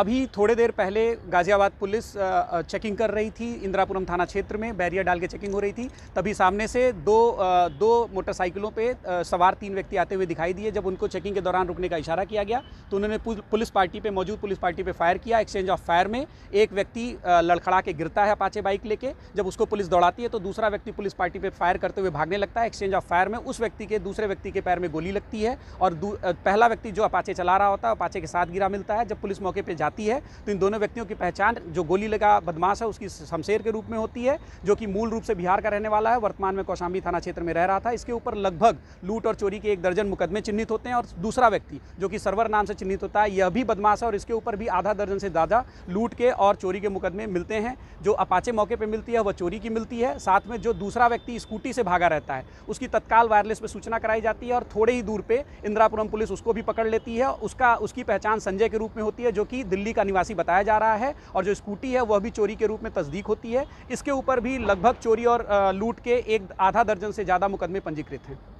अभी थोड़े देर पहले गाज़ियाबाद पुलिस चेकिंग कर रही थी इंदिरापुरम थाना क्षेत्र में बैरियर डाल के चेकिंग हो रही थी तभी सामने से दो दो मोटरसाइकिलों पे सवार तीन व्यक्ति आते हुए दिखाई दिए जब उनको चेकिंग के दौरान रुकने का इशारा किया गया तो उन्होंने पुलिस पार्टी पे मौजूद पुलिस पार्टी पर फायर किया एक्सचेंज ऑफ फायर में एक व्यक्ति लड़खड़ा के गिरता है अपाचे बाइक लेके जब उसको पुलिस दौड़ाती है तो दूसरा व्यक्ति पुलिस पार्टी पर फायर करते हुए भागने लगता है एक्सचेंज ऑफ फायर में उस व्यक्ति के दूसरे व्यक्ति के पैर में गोली लगती है और पहला व्यक्ति जो अपाचे चला रहा होता है अपाचे के साथ गिरा मिलता है जब पुलिस मौके पर जाती है तो इन दोनों व्यक्तियों की पहचान जो गोली लगा बदमाश है उसकी शमशेर के रूप में होती है जो कि मूल रूप से बिहार का रहने वाला है वर्तमान में कौशाम्बी थाना क्षेत्र में रह रहा था इसके ऊपर लगभग लूट और चोरी के एक दर्जन मुकदमे चिन्हित होते हैं और दूसरा व्यक्ति जो कि सर्वर नाम से चिन्हित होता है यह भी बदमाश है और इसके ऊपर भी आधा दर्जन से ज़्यादा लूट के और चोरी के मुकदमे मिलते हैं जो अपाचे मौके पर मिलती है वह चोरी की मिलती है साथ में जो दूसरा व्यक्ति स्कूटी से भागा रहता है उसकी तत्काल वायरलेस पर सूचना कराई जाती है और थोड़े ही दूर पर इंदिरापुरम पुलिस उसको भी पकड़ लेती है उसका उसकी पहचान संजय के रूप में होती है जो कि दिल्ली का निवासी बताया जा रहा है और जो स्कूटी है वह भी चोरी के रूप में तस्दीक होती है इसके ऊपर भी लगभग चोरी और लूट के एक आधा दर्जन से ज़्यादा मुकदमे पंजीकृत हैं